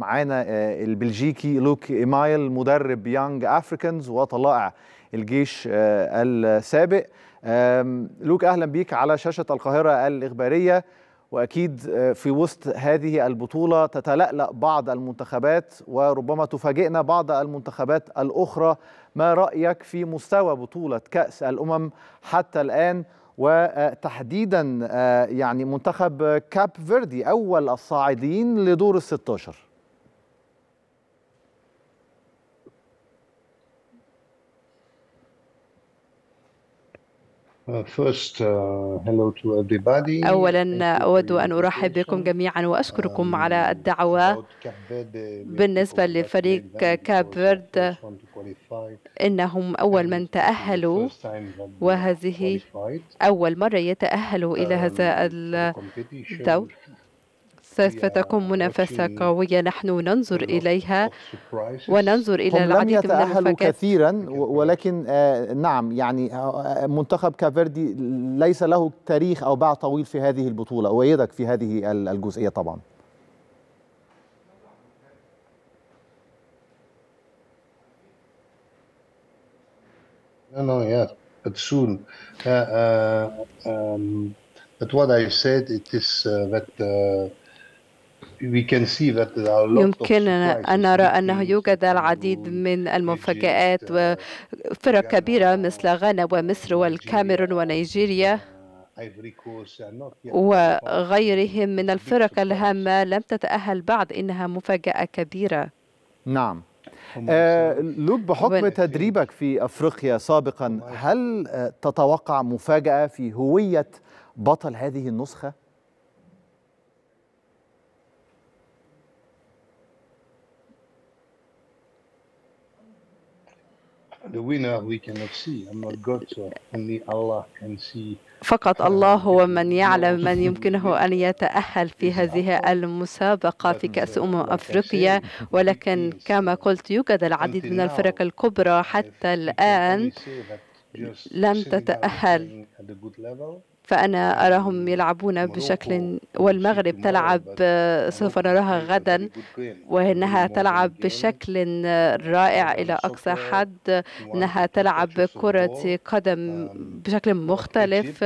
معانا آه، البلجيكي لوك إيمايل مدرب يانج أفريكانز وطلائع الجيش آه، السابق لوك أهلا بيك على شاشة القاهرة الإخبارية وأكيد آه، في وسط هذه البطولة تتلألأ بعض المنتخبات وربما تفاجئنا بعض المنتخبات الأخرى ما رأيك في مستوى بطولة كأس الأمم حتى الآن وتحديدا يعني منتخب كاب فيردي أول الصاعدين لدور ال 16 Uh, uh, أولا أود أن أرحب بكم جميعا وأشكركم um, على الدعوة بالنسبة لفريق كاب فيرد إنهم أول من تأهلوا وهذه أول مرة يتأهلوا إلى um, هذا الدور ستكون uh, منافسة قوية نحن ننظر إليها وننظر إلى العديد من المفاجآت كثيرا ولكن آه، نعم يعني آه، آه، منتخب كافيردي ليس له تاريخ أو باع طويل في هذه البطولة أؤيدك في هذه الجزئية طبعا No, no, yeah, but soon. Uh, uh, um, but what I said, it is uh, that uh, يمكننا أن نرى أنه يوجد العديد من المفاجآت uh, وفرق كبيرة مثل غانا ومصر والكاميرون ونيجيريا uh, وغيرهم من الفرق الهامة لم تتأهل بعد إنها مفاجأة كبيرة نعم آه، لوك بحكم تدريبك في أفريقيا سابقا هل آه، تتوقع مفاجأة في هوية بطل هذه النسخة؟ The winner we cannot see. I'm not God, so only Allah can see. فقط uh, الله هو من يعلم من يمكنه أن يتأهل في هذه المسابقة في كأس أمم أفريقيا ولكن كما قلت يوجد العديد من الفرق الكبرى حتى الآن لم تتأهل فأنا أراهم آه، يلعبون بشكل والمغرب تلعب آه، سوف نراها غدا وأنها تلعب بشكل آه، رائع إلى أقصى حد أنها تلعب كرة قدم بشكل مختلف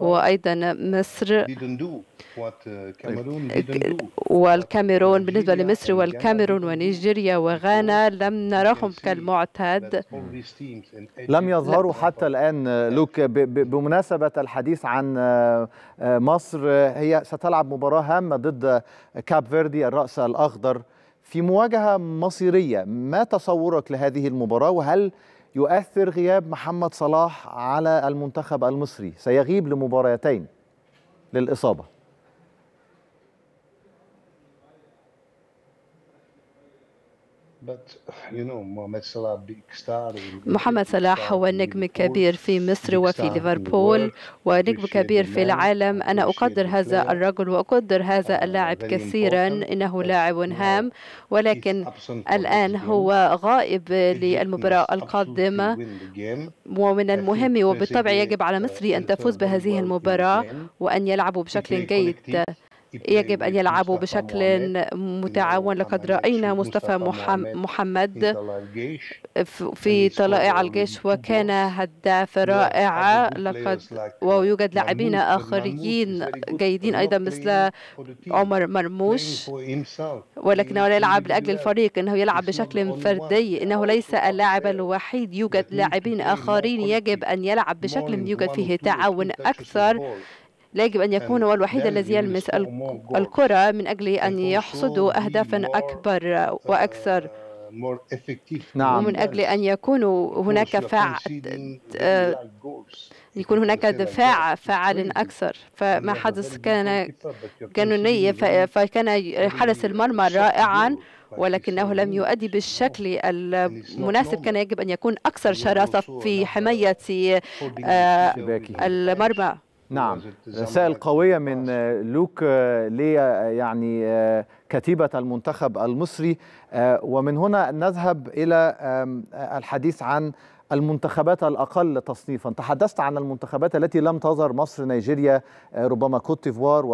وأيضا مصر uh, والكاميرون بالنسبة لمصر والكاميرون ونيجيريا وغانا لم نراهم كالمعتاد لم يظهروا حتى الآن لوك بمناسبة الحديث الحديث عن آه، آه، مصر هي ستلعب مباراة هامة ضد آه، كاب فيردي الرأس الأخضر في مواجهة مصيرية ما تصورك لهذه المباراة وهل يؤثر غياب محمد صلاح على المنتخب المصري سيغيب لمباراتين للإصابة محمد صلاح هو نجم كبير في مصر وفي ليفربول ونجم كبير في العالم أنا أقدر هذا الرجل وأقدر هذا uh, اللاعب كثيرا إنه لاعب هام ولكن الآن هو غائب للمباراة القادمة ومن المهم وبالطبع يجب على uh, مصر أن تفوز بهذه المباراة وأن يلعبوا بشكل جيد يجب أن يلعبوا بشكل متعاون لقد رأينا مصطفى محمد في طلائع الجيش يعني وكان هداف رائع لقد ويوجد لاعبين آخرين جيدين أيضا مثل عمر مرموش ولكنه لا يلعب لأجل الفريق إنه يلعب بشكل فردي إنه ليس اللاعب الوحيد يوجد لاعبين آخرين يجب أن يلعب بشكل يوجد فيه تعاون أكثر لا يجب أن يكون هو الوحيد الذي يلمس الكرة من أجل أن يحصدوا أهدافا أكبر uh, وأكثر نعم. ومن أجل أن يكون هناك فع... آه، يكون هناك دفاع فعال أكثر فما حدث كان جنوني فكان حرس المرمى رائعا ولكنه لم يؤدي بالشكل المناسب كان يجب أن يكون أكثر شراسة في حماية آه، المرمى نعم رسائل قوية من آه، لوك آه، ليا آه، يعني كتيبة المنتخب المصري ومن هنا نذهب إلى الحديث عن المنتخبات الأقل تصنيفا تحدثت عن المنتخبات التي لم تظهر مصر نيجيريا ربما كوت ديفوار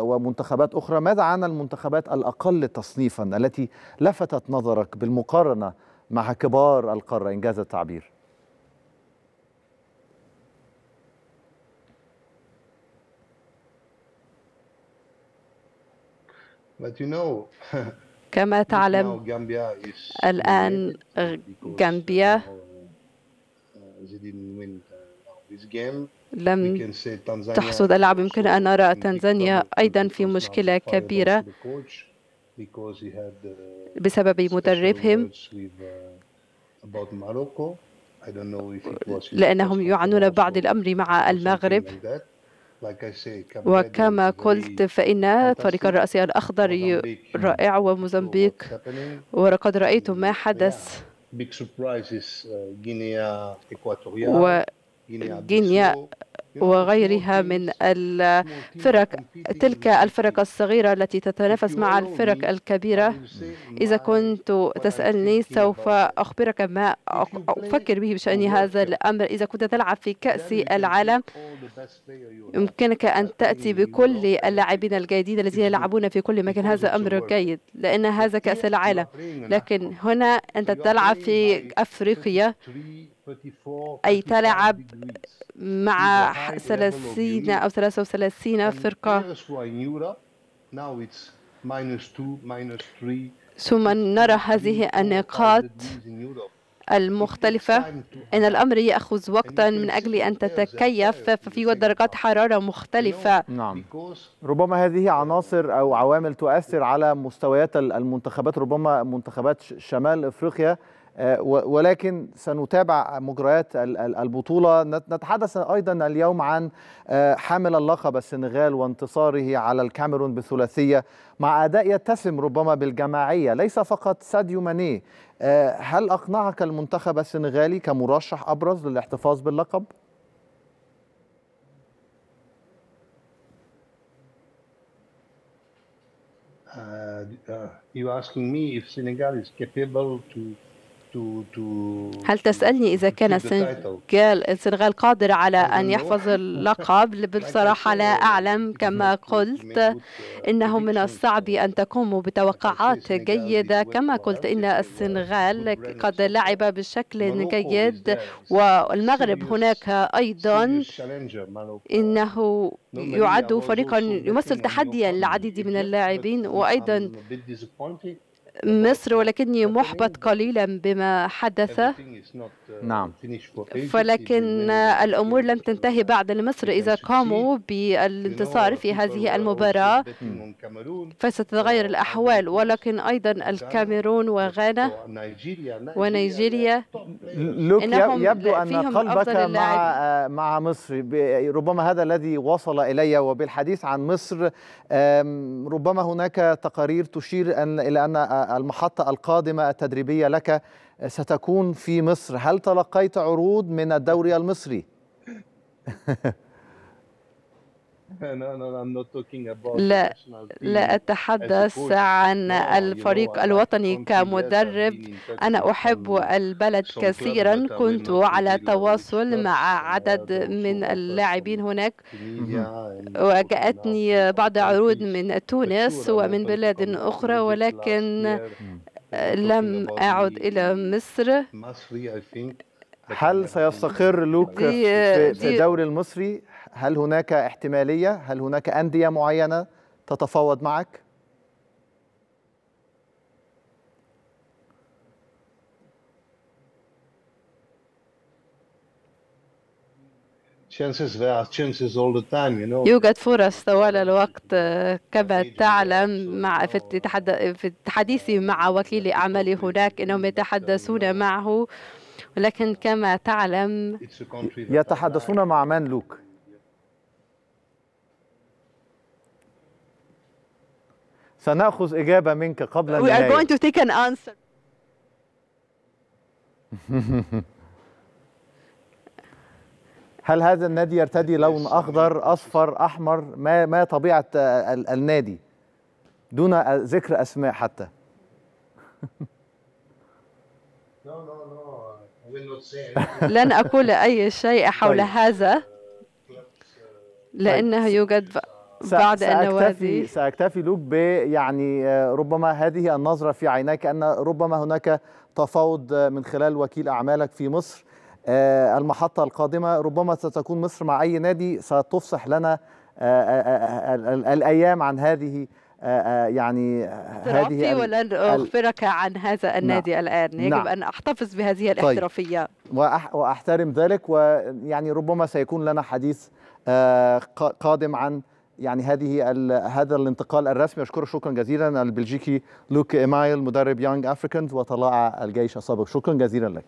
ومنتخبات أخرى ماذا عن المنتخبات الأقل تصنيفا التي لفتت نظرك بالمقارنة مع كبار القارة إنجاز التعبير كما تعلم الآن غامبيا uh, uh, لم تحصد اللعب يمكن أن نرى تنزانيا أيضا في مشكلة كبيرة uh, بسبب مدربهم لأنهم يعانون بعض الأمر مع المغرب وكما قلت فإن فريق الرأسي الأخضر رائع وموزمبيق وقد رأيت ما حدث uh, وغينيا وغيرها من الفرق تلك الفرق الصغيرة التي تتنافس مع الفرق الكبيرة إذا كنت تسألني سوف أخبرك ما أفكر به بشأن هذا الأمر إذا كنت تلعب في كأس العالم يمكنك أن تأتي بكل اللاعبين الجيدين الذين يلعبون في كل مكان هذا أمر جيد لأن هذا كأس العالم لكن هنا أنت تلعب في أفريقيا أي تلعب مع 30 أو 33 فرقة ثم نرى هذه النقاط المختلفة أن الأمر يأخذ وقتا من أجل أن تتكيف ففي درجات حرارة مختلفة نعم ربما هذه عناصر أو عوامل تؤثر على مستويات المنتخبات ربما منتخبات شمال إفريقيا آه، ولكن سنتابع مجريات البطولة نتحدث أيضا اليوم عن آه، حامل اللقب السنغال وانتصاره على الكاميرون بثلاثية مع أداء يتسم ربما بالجماعية ليس فقط ساديو ماني آه، هل أقنعك المنتخب السنغالي كمرشح أبرز للاحتفاظ باللقب؟ Uh, uh, you asking me if Senegal is capable to هل تسألني إذا كان السنغال قادر على أن يحفظ اللقب بصراحة لا uh, أعلم كما قلت uh, إنه من الصعب أن تقوموا بتوقعات جيدة كما قلت إن السنغال قد لعب بشكل جيد والمغرب هناك أيضا إنه يعد فريقا يمثل تحديا لعديد من اللاعبين وأيضا مصر ولكني محبط قليلا بما حدث uh, نعم ولكن الأمور لم تنتهي بعد لمصر إذا قاموا بالانتصار في هذه المباراة فستتغير الأحوال ولكن أيضا الكاميرون وغانا ونيجيريا لوك يبدو أن قلبك مع, آه، مع مصر ربما هذا الذي وصل إلي وبالحديث عن مصر ربما هناك تقارير تشير أن إلى أن آه، المحطة القادمة التدريبية لك آه، ستكون في مصر هل تلقيت عروض من الدوري المصري؟ لا لا أتحدث عن الفريق الوطني كمدرب أنا أحب البلد كثيرا كنت على تواصل مع uh, عدد من اللاعبين هناك وجاءتني بعض عروض من تونس ومن بلاد أخرى ولكن uh, لم أعد إلى مصر هل uh, سيستقر لوك في الدوري المصري؟ هل هناك احتماليه هل هناك انديه معينه تتفاوض معك يوجد فرص طوال الوقت آه، كما تعلم مع في في تحديثي مع وكيل أعمالي هناك أنهم يتحدثون uh, معه ولكن كما تعلم يتحدثون مع من لوك سنأخذ إجابة منك قبل We are going to take an answer. هل هذا النادي يرتدي لون أخضر أصفر أحمر ما ما طبيعة النادي دون ذكر أسماء حتى لن أقول أي شيء حول طيب. هذا uh, لأنه طيب. يوجد بعد سأكتفي, سأكتفي لوك ب يعني آه، ربما هذه النظرة في عينيك أن ربما هناك تفاوض من خلال وكيل أعمالك في مصر آه، المحطة القادمة ربما ستكون مصر مع أي نادي ستفصح لنا آه، الأيام عن هذه يعني هذه ولن أخبرك عن هذا نعم. النادي نعم. الآن يجب نعم. أن أحتفظ بهذه طيب. الاحترافية طيب. وأحترم ذلك ويعني ربما سيكون لنا حديث قادم عن يعني هذه هذا الانتقال الرسمي اشكره شكرا جزيلا البلجيكي لوك ايمايل مدرب يانج افريكانز وطلائع الجيش السابق شكرا جزيلا لك